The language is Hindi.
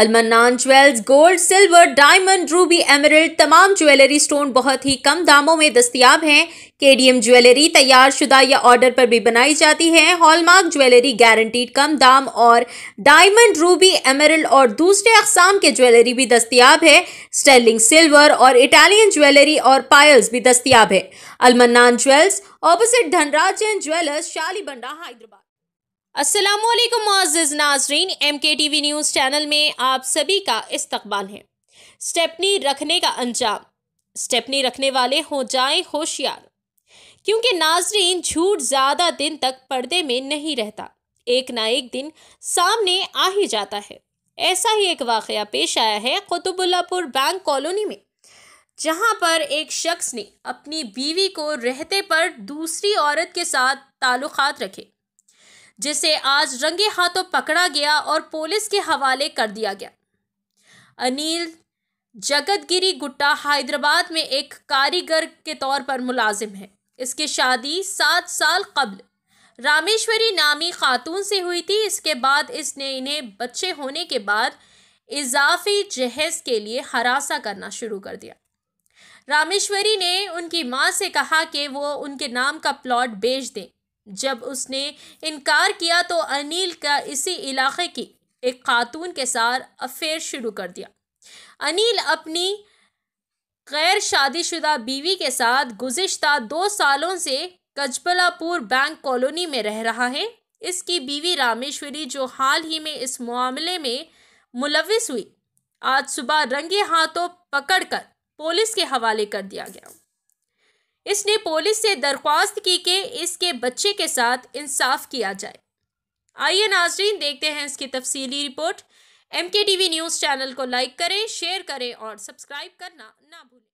अलमन्नान jewels gold silver diamond ruby emerald तमाम ज्वेलरी स्टोन बहुत ही कम दामों में दस्तियाब हैं केडीएम ज्वेलरी तैयार शुदा या ऑर्डर पर भी बनाई जाती है हॉलमार्क ज्वेलरी गारंटीड कम दाम और डायमंड रूबी एमरल्ड और दूसरे अकसाम के ज्वेलरी भी दस्तियाब है स्टेलिंग सिल्वर और इटालियन ज्वेलरी और पायल्स भी दस्तियाब है Almannan jewels opposite Dhanraj Jain jewellers बंडा हैदराबाद असलम मोज़ नाजरीन M K T V news channel में आप सभी का इस्तबाल है स्टेपनी रखने का अंजाम स्टेपनी रखने वाले हो जाएं होशियार क्योंकि नाजरीन झूठ ज़्यादा दिन तक पर्दे में नहीं रहता एक ना एक दिन सामने आ ही जाता है ऐसा ही एक वाक़ पेश आया है कुतुबुल्लापुर बैंक कॉलोनी में जहाँ पर एक शख्स ने अपनी बीवी को रहते पर दूसरी औरत के साथ ताल्लुक़ रखे जिसे आज रंगे हाथों पकड़ा गया और पुलिस के हवाले कर दिया गया अनिल जगतगिरी गुट्टा हैदराबाद में एक कारीगर के तौर पर मुलाजिम है इसकी शादी सात साल कबल रामेश्वरी नामी खातून से हुई थी इसके बाद इसने इन्हें बच्चे होने के बाद इजाफी जहेज़ के लिए हरासा करना शुरू कर दिया रामेश्वरी ने उनकी माँ से कहा कि वो उनके नाम का प्लॉट बेच दें जब उसने इनकार किया तो अनिल का इसी इलाके की एक खातून के साथ अफेयर शुरू कर दिया अनिल अपनी गैर शादीशुदा बीवी के साथ गुज्त दो सालों से कजबलापुर बैंक कॉलोनी में रह रहा है इसकी बीवी रामेश्वरी जो हाल ही में इस मामले में मुलविस हुई आज सुबह रंगे हाथों पकड़कर पुलिस के हवाले कर दिया गया इसने पुलिस से दरख्वास्त की कि इसके बच्चे के साथ इंसाफ किया जाए आइए नाजरीन देखते हैं इसकी तफसीली report M K T V news channel को लाइक करें शेयर करें और सब्सक्राइब करना ना भूलें